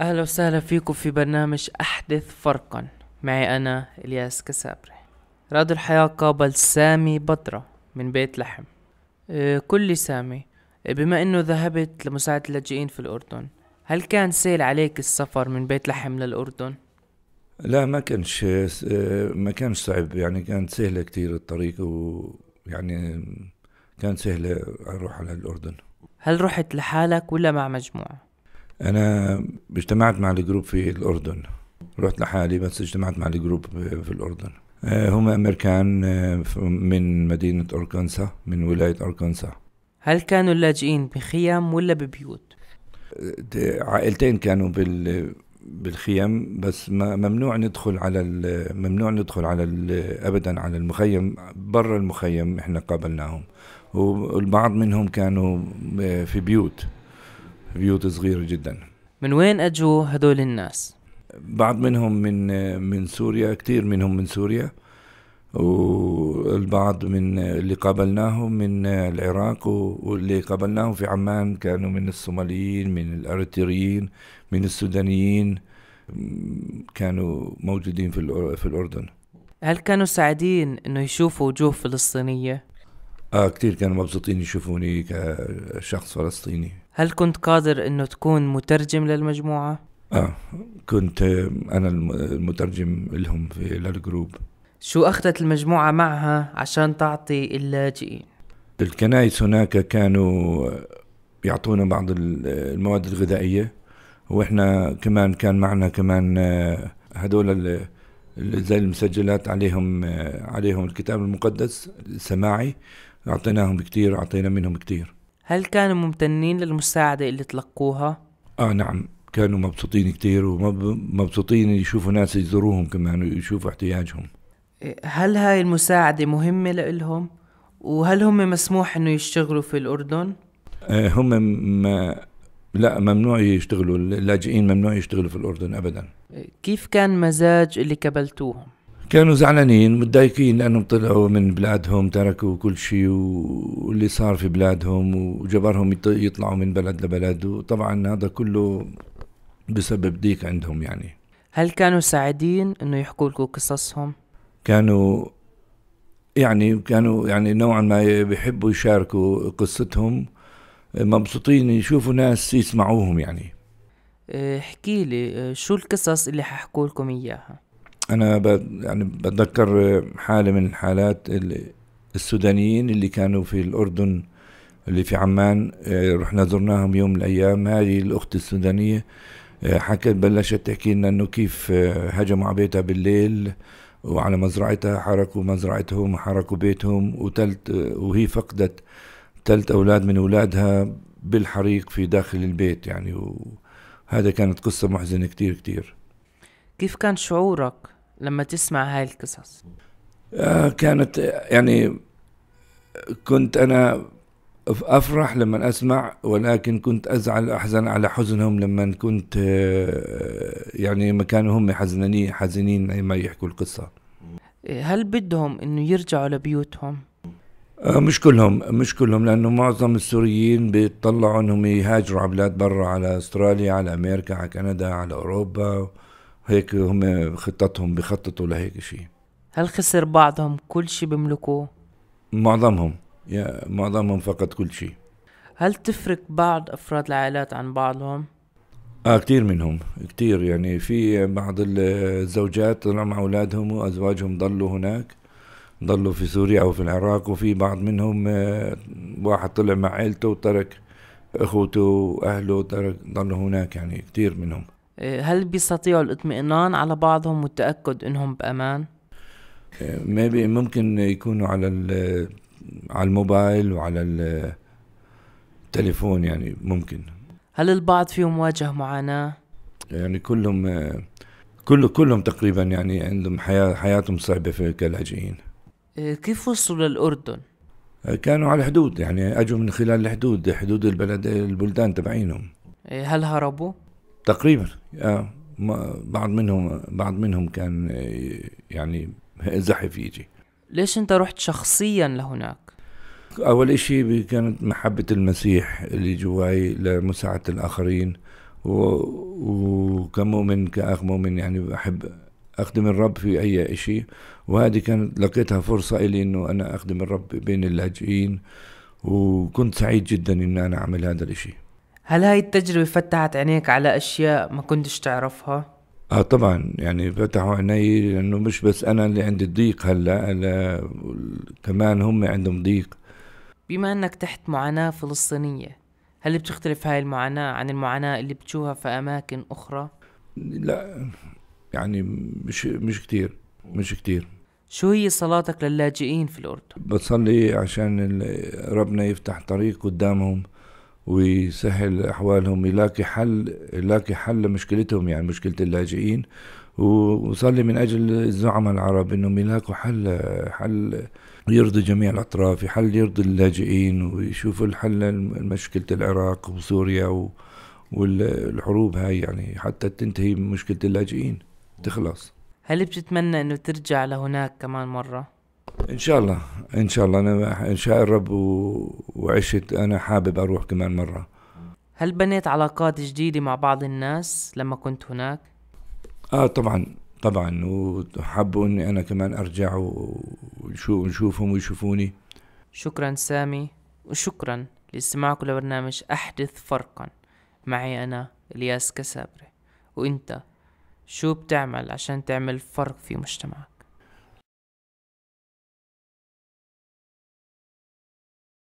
أهلا وسهلا فيكم في برنامج أحدث فرقا معي أنا إلياس كسابري راد الحياة قابل سامي بدرة من بيت لحم آه، كل سامي آه، بما أنه ذهبت لمساعدة اللاجئين في الأردن هل كان سهل عليك السفر من بيت لحم للأردن؟ لا ما كانش آه، ما كانش صعب يعني كانت سهلة كتير الطريق ويعني كانت سهلة أروح على الأردن هل رحت لحالك ولا مع مجموعة؟ انا اجتمعت مع الجروب في الاردن رحت لحالي بس اجتمعت مع الجروب في الاردن آه، هم امريكان آه، من مدينه اركنسا من ولايه اركنسا هل كانوا اللاجئين بخيام ولا ببيوت عائلتين كانوا بال بالخيام بس ممنوع ندخل على ممنوع ندخل على ابدا على المخيم برا المخيم احنا قابلناهم والبعض منهم كانوا آه، في بيوت بيوت صغيرة جدا من وين أجوا هدول الناس؟ بعض منهم من من سوريا كثير منهم من سوريا والبعض من اللي قابلناهم من العراق واللي قابلناهم في عمان كانوا من الصوماليين من الأريتريين من السودانيين كانوا موجودين في في الأردن هل كانوا سعيدين انه يشوفوا وجوه فلسطينية؟ آه كتير كانوا مبسوطين يشوفوني كشخص فلسطيني هل كنت قادر أنه تكون مترجم للمجموعة؟ آه كنت آه، أنا المترجم لهم في للجروب شو أخذت المجموعة معها عشان تعطي اللاجئين؟ الكنائس هناك كانوا يعطونا بعض المواد الغذائية وإحنا كمان كان معنا كمان هدول آه، زي المسجلات عليهم عليهم الكتاب المقدس السماعي اعطيناهم كثير اعطينا منهم كثير هل كانوا ممتنين للمساعده اللي تلقوها اه نعم كانوا مبسوطين كثير ومبسوطين يشوفوا ناس يزوروهم كمان ويشوفوا احتياجهم هل هاي المساعدة مهمة لإلهم؟ وهل هم مسموح إنه يشتغلوا في الأردن؟ آه هم لا ممنوع يشتغلوا اللاجئين ممنوع يشتغلوا في الأردن أبدا كيف كان مزاج اللي كبلتوهم كانوا زعلانين متضايقين لأنهم طلعوا من بلادهم تركوا كل شيء واللي صار في بلادهم وجبرهم يطلعوا من بلد لبلد وطبعا هذا كله بسبب ضيق عندهم يعني هل كانوا سعيدين انه يحكوا لكم قصصهم؟ كانوا يعني كانوا يعني نوعا ما بيحبوا يشاركوا قصتهم مبسوطين يشوفوا ناس يسمعوهم يعني آه، احكي لي آه، شو القصص اللي ححكوا لكم اياها انا ب... يعني بتذكر حاله من الحالات اللي السودانيين اللي كانوا في الاردن اللي في عمان آه، رحنا زرناهم يوم من الايام هذه الاخت السودانيه حكت بلشت تحكي لنا انه كيف هجموا على بيتها بالليل وعلى مزرعتها حركوا مزرعتهم وحركوا بيتهم وتلت وهي فقدت ثلاث أولاد من أولادها بالحريق في داخل البيت يعني وهذا كانت قصة محزنة كتير كتير كيف كان شعورك لما تسمع هاي القصص؟ آه كانت يعني كنت أنا أفرح لما أسمع ولكن كنت أزعل أحزن على حزنهم لما كنت آه، يعني ما كانوا هم حزنانين حزنين ما يحكوا القصة هل بدهم إنه يرجعوا لبيوتهم؟ آه، مش كلهم مش كلهم لانه معظم السوريين بيطلعوا انهم يهاجروا على بلاد برا على استراليا على امريكا على كندا على اوروبا هيك هم خطتهم بخططوا لهيك شيء هل خسر بعضهم كل شيء بيملكوه؟ معظمهم يا معظمهم فقد كل شيء هل تفرق بعض افراد العائلات عن بعضهم؟ اه كثير منهم كثير يعني في بعض الزوجات طلعوا مع اولادهم وازواجهم ضلوا هناك ضلوا في سوريا او في العراق وفي بعض منهم آه، واحد طلع مع عائلته وترك اخوته واهله ترك ضلوا هناك يعني كثير منهم آه، هل بيستطيعوا الاطمئنان على بعضهم والتاكد انهم بامان ما آه، ممكن يكونوا على على الموبايل وعلى التليفون يعني ممكن هل البعض فيهم واجه معاناه يعني كلهم كل كلهم تقريبا يعني عندهم حياه حياتهم صعبه في كلاجئين آه، كيف وصلوا للأردن؟ آه، كانوا على الحدود يعني اجوا من خلال الحدود حدود البلد البلدان تبعينهم آه، هل هربوا؟ تقريبا آه بعض منهم بعض منهم كان يعني زحف يجي ليش انت رحت شخصيا لهناك؟ اول اشي كانت محبة المسيح اللي جواي لمساعدة الاخرين و... وكمؤمن كاخ مؤمن يعني بحب أخدم الرب في أي إشي وهذه كانت لقيتها فرصة إلي أنه أنا أخدم الرب بين اللاجئين وكنت سعيد جدا أن أنا أعمل هذا الإشي هل هاي التجربة فتحت عينيك على أشياء ما كنتش تعرفها؟ اه طبعا يعني فتحوا عيني لانه مش بس انا اللي عندي ضيق هلا أنا كمان هم عندهم ضيق بما انك تحت معاناة فلسطينية هل بتختلف هاي المعاناة عن المعاناة اللي بتشوفها في اماكن اخرى؟ لا يعني مش مش كتير مش كتير شو هي صلاتك للاجئين في الأردن؟ بتصلي عشان ربنا يفتح طريق قدامهم ويسهل أحوالهم يلاقي حل يلاقي حل لمشكلتهم يعني مشكلة اللاجئين وصلي من أجل الزعماء العرب إنهم يلاقوا حل حل يرضي جميع الأطراف حل يرضي اللاجئين ويشوفوا الحل لمشكلة العراق وسوريا والحروب هاي يعني حتى تنتهي مشكلة اللاجئين تخلص هل بتتمنى انه ترجع لهناك كمان مره ان شاء الله ان شاء الله انا ان شاء الرب و... وعشت انا حابب اروح كمان مره هل بنيت علاقات جديده مع بعض الناس لما كنت هناك اه طبعا طبعا وحبوا اني انا كمان ارجع ونشوفهم ويشوفوني شكرا سامي وشكرا لاستماعكم لبرنامج احدث فرقا معي انا الياس كسابري وانت شو بتعمل عشان تعمل فرق في مجتمعك